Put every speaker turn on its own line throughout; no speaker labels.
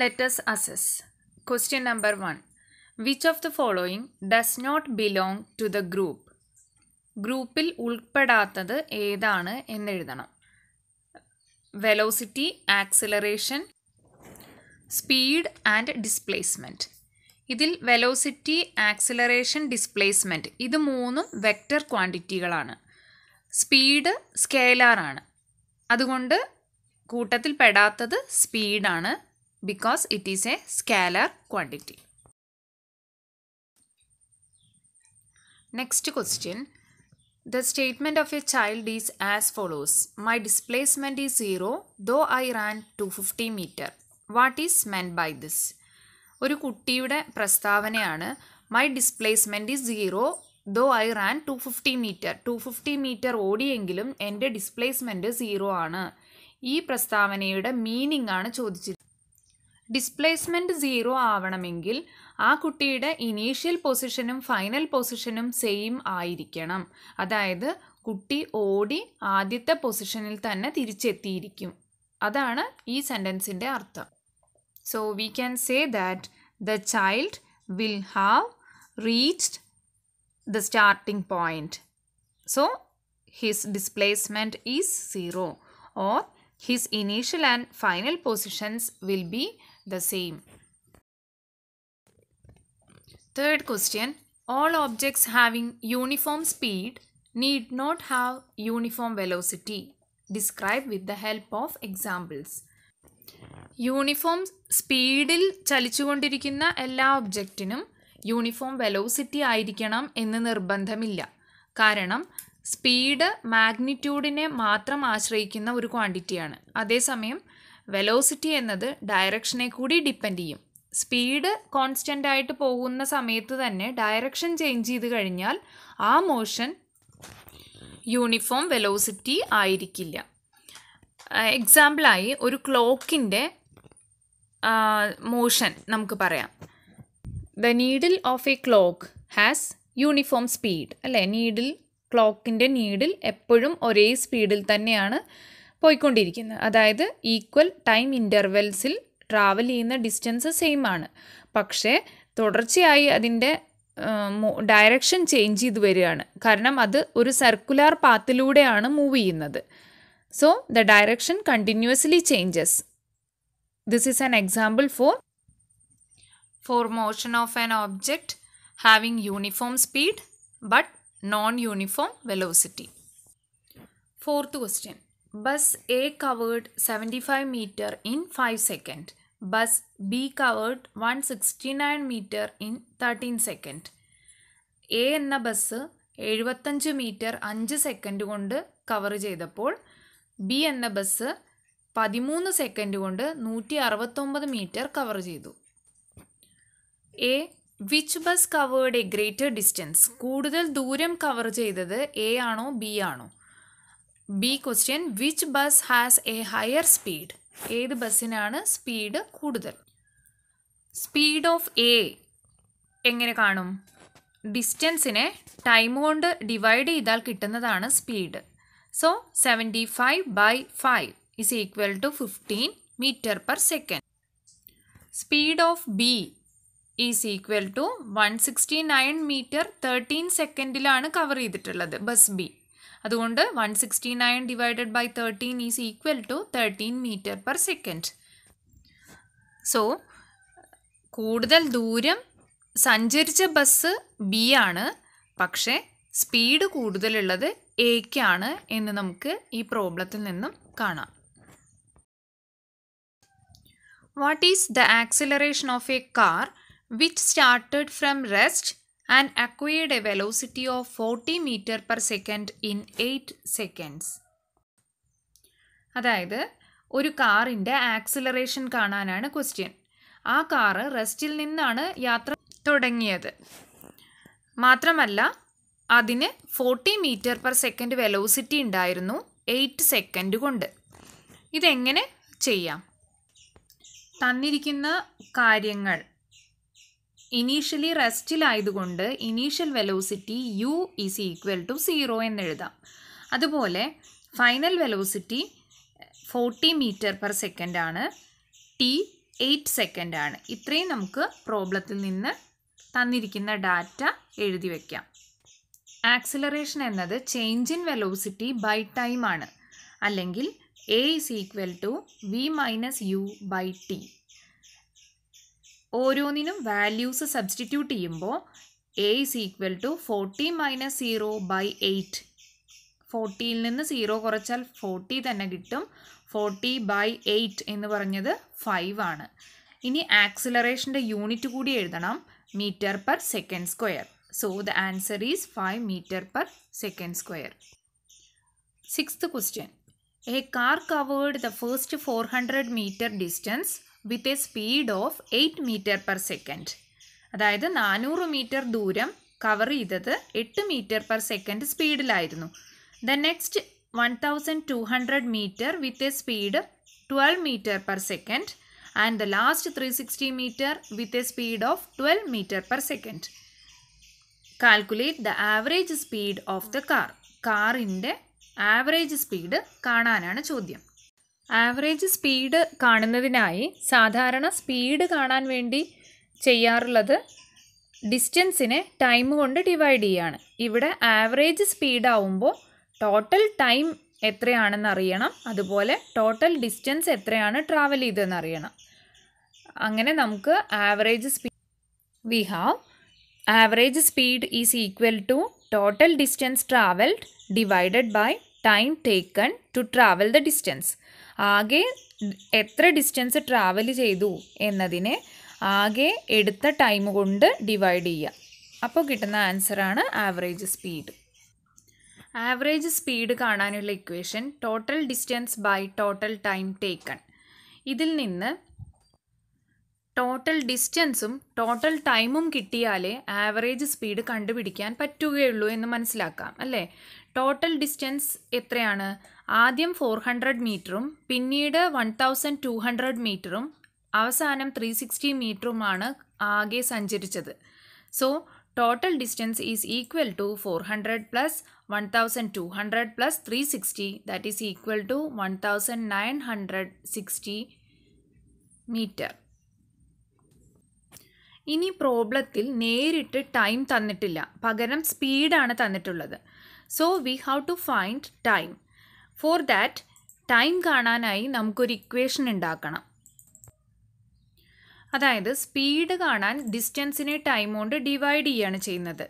Let us assess. Question number 1. Which of the following does not belong to the group? ഗ്രൂപ്പിൽ ഉൾപ്പെടാത്തത് ഏതാണ് എന്നെഴുതണം velocity acceleration speed and displacement ഇതിൽ velocity acceleration displacement ഇത് മൂന്നും vector ക്വാണ്ടിറ്റികളാണ് speed സ്കേലാറാണ് അതുകൊണ്ട് കൂട്ടത്തിൽ പെടാത്തത് സ്പീഡാണ് because it is a scalar quantity. Next question. The statement of a child is as follows. My displacement is 0 though I ran 250 meter. What is meant by this? ഒരു കുട്ടിയുടെ പ്രസ്താവനയാണ് my displacement is zero though I ran two fifty metre two fifty metre ഓടിയെങ്കിലും എൻ്റെ displacement zero ആണ് ഈ പ്രസ്താവനയുടെ meaning ആണ് ചോദിച്ചത് ഡിസ്പ്ലേസ്മെൻറ്റ് സീറോ ആവണമെങ്കിൽ ആ കുട്ടിയുടെ ഇനീഷ്യൽ പൊസിഷനും ഫൈനൽ പൊസിഷനും സെയിം ആയിരിക്കണം അതായത് കുട്ടി ഓടി ആദ്യത്തെ പൊസിഷനിൽ തന്നെ തിരിച്ചെത്തിയിരിക്കും അതാണ് ഈ സെൻറ്റൻസിൻ്റെ അർത്ഥം so we can say that the child will have reached the starting point so his displacement is zero or his initial and final positions will be the same. Third question All objects having uniform speed need not have uniform velocity. Describe with the help of examples. Uniform സ്പീഡിൽ ചലിച്ചുകൊണ്ടിരിക്കുന്ന എല്ലാ ഒബ്ജക്റ്റിനും uniform velocity ആയിരിക്കണം എന്ന് നിർബന്ധമില്ല കാരണം speed മാഗ്നിറ്റ്യൂഡിനെ മാത്രം ആശ്രയിക്കുന്ന ഒരു ക്വാണ്ടിറ്റിയാണ് അതേസമയം വെലോസിറ്റി എന്നത് ഡയറക്ഷനെ കൂടി ഡിപ്പെൻഡ് ചെയ്യും സ്പീഡ് കോൺസ്റ്റൻ്റ് ആയിട്ട് പോകുന്ന സമയത്ത് തന്നെ ഡയറക്ഷൻ ചേഞ്ച് ചെയ്ത് കഴിഞ്ഞാൽ ആ മോഷൻ യൂണിഫോം വെലോസിറ്റി ആയിരിക്കില്ല എക്സാമ്പിളായി ഒരു ക്ലോക്കിൻ്റെ മോഷൻ നമുക്ക് പറയാം the needle of a clock has uniform speed അല്ലേ നീഡിൽ ക്ലോക്കിൻ്റെ നീഡിൽ എപ്പോഴും ഒരേ സ്പീഡിൽ തന്നെയാണ് പോയിക്കൊണ്ടിരിക്കുന്നത് അതായത് ഈക്വൽ ടൈം ഇൻ്റർവെൽസിൽ ട്രാവൽ ചെയ്യുന്ന ഡിസ്റ്റൻസ് സെയിം ആണ് പക്ഷേ തുടർച്ചയായി അതിൻ്റെ ഡയറക്ഷൻ ചേഞ്ച് ചെയ്ത് വരികയാണ് കാരണം അത് ഒരു സർക്കുലാർ പാത്തിലൂടെയാണ് മൂവ് ചെയ്യുന്നത് so the direction continuously changes this is an example for for motion of an object having uniform speed but non uniform velocity fourth question Bus A covered 75 meter in 5 second. Bus B covered 169 meter in 13 second. A എന്ന bus എഴുപത്തഞ്ച് metre അഞ്ച് second കൊണ്ട് cover ചെയ്തപ്പോൾ B എന്ന bus പതിമൂന്ന് second കൊണ്ട് നൂറ്റി അറുപത്തൊമ്പത് മീറ്റർ കവർ ചെയ്തു A which bus covered a greater distance കൂടുതൽ ദൂരം കവർ ചെയ്തത് എ ആണോ ബി ആണോ B question which bus has a higher speed ഏത് ബസ്സിനാണ് സ്പീഡ് കൂടുതൽ സ്പീഡ് ഓഫ് എ എങ്ങനെ കാണും ഡിസ്റ്റൻസിനെ ടൈം കൊണ്ട് ഡിവൈഡ് ചെയ്താൽ കിട്ടുന്നതാണ് speed so seventy five by five is equal to fifteen metre per second speed of B is equal to one sixty nine metre thirteen സെക്കൻഡിലാണ് കവർ ചെയ്തിട്ടുള്ളത് bus B അതുകൊണ്ട് one sixty nine divided by thirteen is equal to thirteen metre per second so കൂടുതൽ ദൂരം സഞ്ചരിച്ച bus B ആണ് പക്ഷേ speed കൂടുതലുള്ളത് എക്കാണ് എന്ന് നമുക്ക് ഈ പ്രോബ്ലത്തിൽ നിന്നും കാണാം what is the acceleration of a car which started from rest and acquired a velocity of 40 meter per second in 8 seconds. അതായത് ഒരു കാറിൻ്റെ ആക്സിലറേഷൻ കാണാനാണ് ക്വസ്റ്റ്യൻ ആ കാറ് റെസ്റ്റിൽ നിന്നാണ് യാത്ര തുടങ്ങിയത് മാത്രമല്ല അതിന് forty metre per second velocity ഉണ്ടായിരുന്നു എയ്റ്റ് സെക്കൻഡ് കൊണ്ട് ഇതെങ്ങനെ ചെയ്യാം തന്നിരിക്കുന്ന കാര്യങ്ങൾ ഇനീഷ്യലി റെസ്റ്റിലായതുകൊണ്ട് initial velocity u is equal to zero എന്നെഴുതാം അതുപോലെ final velocity forty metre per second ആണ് ടി എയ്റ്റ് സെക്കൻഡ് ആണ് ഇത്രയും നമുക്ക് പ്രോബ്ലത്തിൽ നിന്ന് തന്നിരിക്കുന്ന ഡാറ്റ എഴുതി വയ്ക്കാം ആക്സിലറേഷൻ എന്നത് change in velocity by time ആണ് അല്ലെങ്കിൽ a is equal to v minus u by t ഓരോന്നിനും വാല്യൂസ് സബ്സ്റ്റിറ്റ്യൂട്ട് ചെയ്യുമ്പോൾ a is equal to forty minus zero by eight ഫോർട്ടിയിൽ നിന്ന് സീറോ കുറച്ചാൽ ഫോർട്ടി തന്നെ കിട്ടും ഫോർട്ടി ബൈ എയ്റ്റ് എന്ന് പറഞ്ഞത് ഫൈവ് ആണ് ഇനി ആക്സിലറേഷൻ്റെ യൂണിറ്റ് കൂടി എഴുതണം metre per second square so the answer is five metre per second square six question a car covered the first four hundred metre distance with a speed of eight metre per second അതായത് നാനൂറ് metre ദൂരം cover ചെയ്തത് എട്ട് metre per second സ്പീഡിലായിരുന്നു the next one thousand two hundred metre with a speed twelve metre per second and the last three sixty metre with a speed of twelve metre per second calculate the average speed of the car കാറിൻ്റെ average speed കാണാനാണ് ചോദ്യം average speed കാണുന്നതിനായി സാധാരണ speed കാണാൻ വേണ്ടി ചെയ്യാറുള്ളത് ഡിസ്റ്റൻസിനെ time കൊണ്ട് divide ചെയ്യാണ് ഇവിടെ ആവറേജ് സ്പീഡ് ആവുമ്പോൾ ടോട്ടൽ ടൈം എത്രയാണെന്ന് അറിയണം അതുപോലെ ടോട്ടൽ ഡിസ്റ്റൻസ് എത്രയാണ് ട്രാവൽ ചെയ്തതെന്ന് അറിയണം അങ്ങനെ നമുക്ക് average speed we have average speed is equal to total distance travelled divided by time taken to travel the distance ആകെ എത്ര ഡിസ്റ്റൻസ് ട്രാവൽ ചെയ്തു എന്നതിനെ ആകെ എടുത്ത ടൈം കൊണ്ട് ഡിവൈഡ് ചെയ്യുക അപ്പോൾ കിട്ടുന്ന ആൻസറാണ് ആവറേജ് സ്പീഡ് ആവറേജ് സ്പീഡ് കാണാനുള്ള equation total distance by total time taken ഇതിൽ നിന്ന് ടോട്ടൽ ഡിസ്റ്റൻസും ടോട്ടൽ ടൈമും കിട്ടിയാലേ ആവറേജ് സ്പീഡ് കണ്ടുപിടിക്കാൻ പറ്റുകയുള്ളൂ എന്ന് മനസ്സിലാക്കാം അല്ലേ ടോട്ടൽ ഡിസ്റ്റൻസ് എത്രയാണ് ആദ്യം ഫോർ ഹൺഡ്രഡ് മീറ്ററും പിന്നീട് വൺ തൗസൻഡ് ടു ഹൺഡ്രഡ് മീറ്ററും അവസാനം ത്രീ സിക്സ്റ്റി മീറ്ററുമാണ് ആകെ സഞ്ചരിച്ചത് so total distance is equal to four hundred plus one thousand two hundred plus three sixty that is equal to one thousand nine hundred sixty metre ഇനി പ്രോബ്ലത്തിൽ നേരിട്ട് time തന്നിട്ടില്ല പകരം സ്പീഡാണ് തന്നിട്ടുള്ളത് so we how to find time for that time കാണാനായി നമുക്കൊരു equation ഉണ്ടാക്കണം അതായത് സ്പീഡ് കാണാൻ ഡിസ്റ്റൻസിനെ ടൈം കൊണ്ട് ഡിവൈഡ് ചെയ്യുകയാണ് ചെയ്യുന്നത്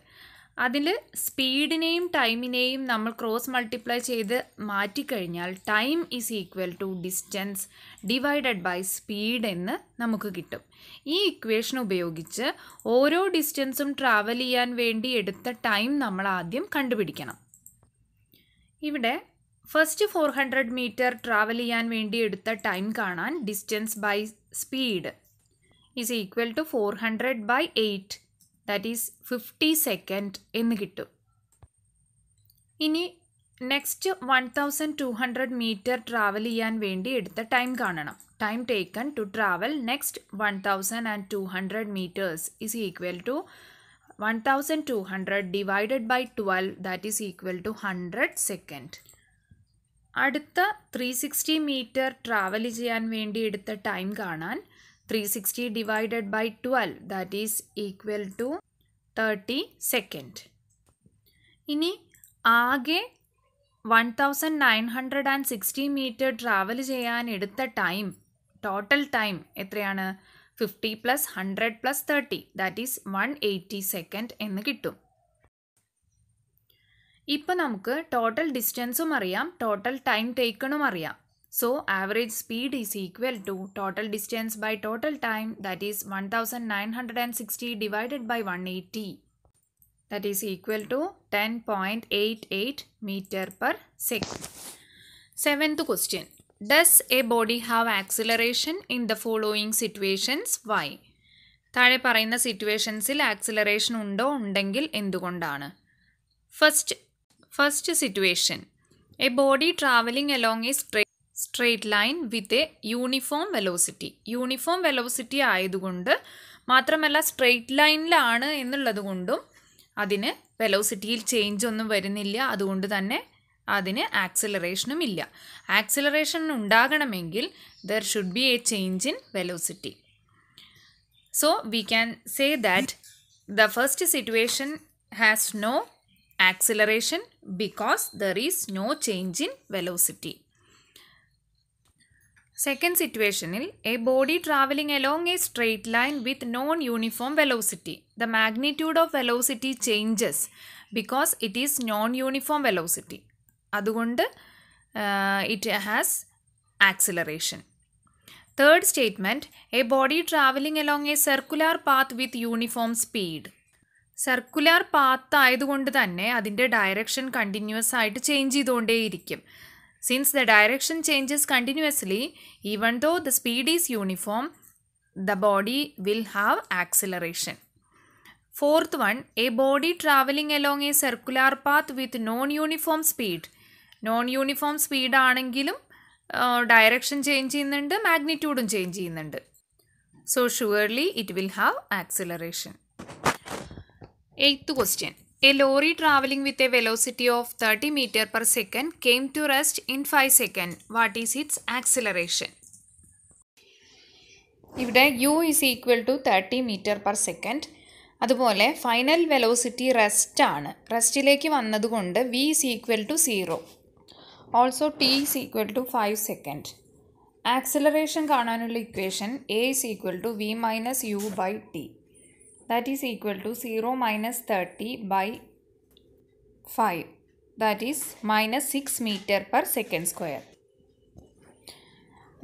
അതിൽ സ്പീഡിനെയും ടൈമിനെയും നമ്മൾ ക്രോസ് മൾട്ടിപ്ലൈ ചെയ്ത് മാറ്റിക്കഴിഞ്ഞാൽ time is equal to distance divided by speed എന്ന് നമുക്ക് കിട്ടും ഈ ഇക്വേഷൻ ഉപയോഗിച്ച് ഓരോ ഡിസ്റ്റൻസും ട്രാവൽ ചെയ്യാൻ വേണ്ടി എടുത്ത ടൈം നമ്മൾ ആദ്യം കണ്ടുപിടിക്കണം ഇവിടെ First 400 meter travel yaan vendi edutta time kaanaan distance by speed is equal to 400 by 8 that is 50 second ennu kittu. Ini next 1200 meter travel yaan vendi edutta time kaanaan. Time taken to travel next 1200 meters is equal to 1200 divided by 12 that is equal to 100 second. അടുത്ത three sixty metre travel ചെയ്യാൻ വേണ്ടി എടുത്ത time കാണാൻ three sixty divided by twelve that is equal to thirty second ഇനി ആകെ one thousand nine hundred and sixty metre travel ചെയ്യാൻ എടുത്ത time total time എത്രയാണ് fifty plus hundred plus thirty that is one eighty second എന്ന് കിട്ടും ഇപ്പോൾ നമുക്ക് total ഡിസ്റ്റൻസും അറിയാം ടോട്ടൽ ടൈം ടേക്കണും അറിയാം so average speed is equal to total distance by total time that is one thousand nine hundred and sixty divided by one eighty that is equal to ten point eight eight metre per second seventh question does a body have acceleration in the following situations why താഴെ പറയുന്ന സിറ്റുവേഷൻസിൽ acceleration ഉണ്ടോ ഉണ്ടെങ്കിൽ എന്തുകൊണ്ടാണ് first first situation a body travelling along a straight line with a uniform velocity uniform velocity ആയതുകൊണ്ട് മാത്രമല്ല straight ലൈനിലാണ് എന്നുള്ളത് കൊണ്ടും അതിന് വെലോസിറ്റിയിൽ ചേഞ്ച് ഒന്നും വരുന്നില്ല അതുകൊണ്ട് തന്നെ അതിന് ആക്സിലറേഷനും ഇല്ല ആക്സിലറേഷൻ ഉണ്ടാകണമെങ്കിൽ there should be a change in velocity so we can say that the first situation has no acceleration because there is no change in velocity. Second situation, a body travelling along a straight line with non-uniform velocity. The magnitude of velocity changes because it is non-uniform velocity. Adugund, uh, it has acceleration. Third statement, a body travelling along a circular path with uniform speed. Circular path ആയതുകൊണ്ട് തന്നെ അതിൻ്റെ direction continuous ആയിട്ട് change ചെയ്തുകൊണ്ടേയിരിക്കും since the direction changes continuously even though the speed is uniform the body will have acceleration fourth one a body travelling along a circular path with non uniform speed non uniform speed ആണെങ്കിലും direction change ചെയ്യുന്നുണ്ട് മാഗ്നിറ്റ്യൂഡും change ചെയ്യുന്നുണ്ട് so surely it will have acceleration eighth question a lorry travelling with a velocity of thirty metre per second came to rest in five second what is its acceleration ഇവിടെ u is equal to thirty metre per second അതുപോലെ final velocity rest ആണ് റെസ്റ്റിലേക്ക് വന്നതുകൊണ്ട് v is equal to zero also t is equal to five second acceleration കാണാനുള്ള equation a is equal to v minus u by t that is equal to 0 minus 30 by 5 that is minus 6 meter per second square.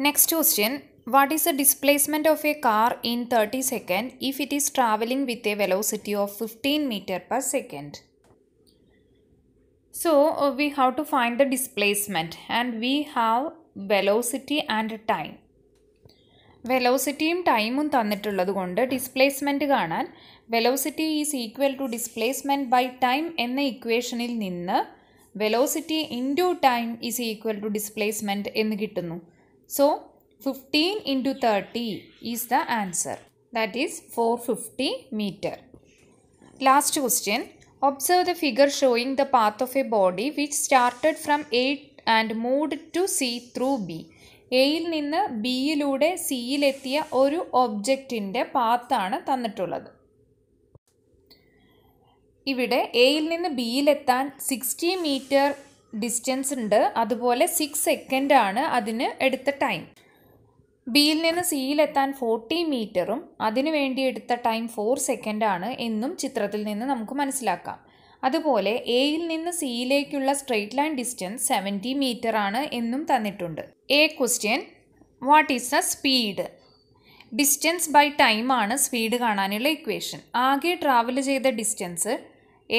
Next question what is the displacement of a car in 30 second if it is traveling with a velocity of 15 meter per second? So uh, we have to find the displacement and we have velocity and time. വെലോസിറ്റിയും ടൈമും തന്നിട്ടുള്ളത് കൊണ്ട് displacement കാണാൻ velocity is equal to displacement by time എന്ന ഇക്വേഷനിൽ നിന്ന് velocity into time is equal to displacement എന്ന് കിട്ടുന്നു so fifteen into thirty is the answer that is four fifty metre last question observe the figure showing the path of a body which started from eight and moved to C through B എയിൽ നിന്ന് ബിയിലൂടെ സിയിലെത്തിയ ഒരു ഒബ്ജക്റ്റിൻ്റെ പാത്താണ് തന്നിട്ടുള്ളത് ഇവിടെ എയിൽ നിന്ന് ബിയിലെത്താൻ sixty metre distance ഉണ്ട് അതുപോലെ six സെക്കൻഡാണ് അതിന് എടുത്ത ടൈം ബിയിൽ നിന്ന് സിയിലെത്താൻ ഫോർട്ടി മീറ്ററും അതിനു വേണ്ടി എടുത്ത ടൈം ഫോർ സെക്കൻഡാണ് എന്നും ചിത്രത്തിൽ നിന്ന് നമുക്ക് മനസ്സിലാക്കാം അതുപോലെ എയിൽ നിന്ന് സിയിലേക്കുള്ള straight line distance seventy metre ആണ് എന്നും തന്നിട്ടുണ്ട് a question what is the speed distance by time ആണ് സ്പീഡ് കാണാനുള്ള ഇക്വേഷൻ ആകെ ട്രാവൽ ചെയ്ത ഡിസ്റ്റൻസ്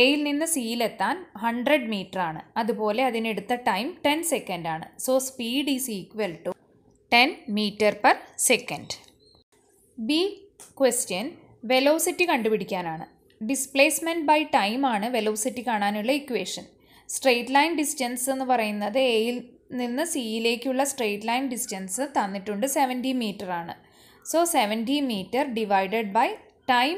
എയിൽ നിന്ന് സിയിലെത്താൻ ഹൺഡ്രഡ് മീറ്റർ ആണ് അതുപോലെ അതിനെടുത്ത ടൈം ടെൻ സെക്കൻഡ് ആണ് so speed is equal to ten metre per second B question velocity കണ്ടുപിടിക്കാനാണ് ഡിസ്പ്ലേസ്മെൻറ്റ് ബൈ ടൈം ആണ് വെലോസിറ്റി കാണാനുള്ള ഇക്വേഷൻ സ്ട്രെയിറ്റ് ലൈൻ ഡിസ്റ്റൻസ് എന്ന് പറയുന്നത് എയിൽ നിന്ന് സിയിലേക്കുള്ള സ്ട്രെയിറ്റ് ലൈൻ ഡിസ്റ്റൻസ് തന്നിട്ടുണ്ട് സെവൻറ്റി മീറ്റർ ആണ് so seventy metre divided by time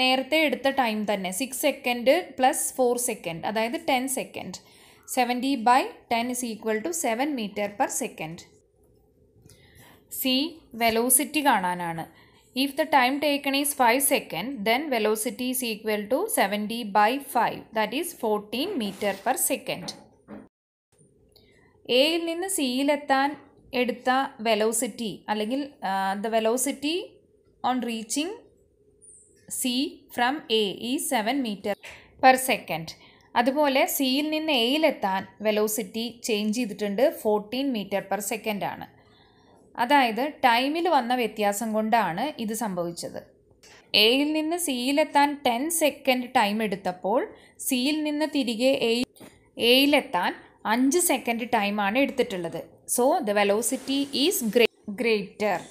നേരത്തെ എടുത്ത ടൈം തന്നെ six second plus four second അതായത് ten second seventy by ten is equal to seven metre per second C velocity കാണാനാണ് If the time taken is 5 second, then velocity is equal to 70 by 5 that is 14 meter per second. എയിൽ നിന്ന് സിയിലെത്താൻ എടുത്ത velocity അല്ലെങ്കിൽ the velocity on reaching C from A ഈ seven metre per second അതുപോലെ സിയിൽ നിന്ന് എയിലെത്താൻ വെലോസിറ്റി ചേഞ്ച് ചെയ്തിട്ടുണ്ട് ഫോർട്ടീൻ മീറ്റർ പെർ സെക്കൻഡ് ആണ് അതായത് ടൈമിൽ വന്ന വ്യത്യാസം കൊണ്ടാണ് ഇത് സംഭവിച്ചത് എയിൽ നിന്ന് സിയിലെത്താൻ ടെൻ സെക്കൻഡ് ടൈം എടുത്തപ്പോൾ സിയിൽ നിന്ന് തിരികെ എയിൽ എയിലെത്താൻ അഞ്ച് സെക്കൻഡ് ടൈമാണ് എടുത്തിട്ടുള്ളത് so the velocity is greater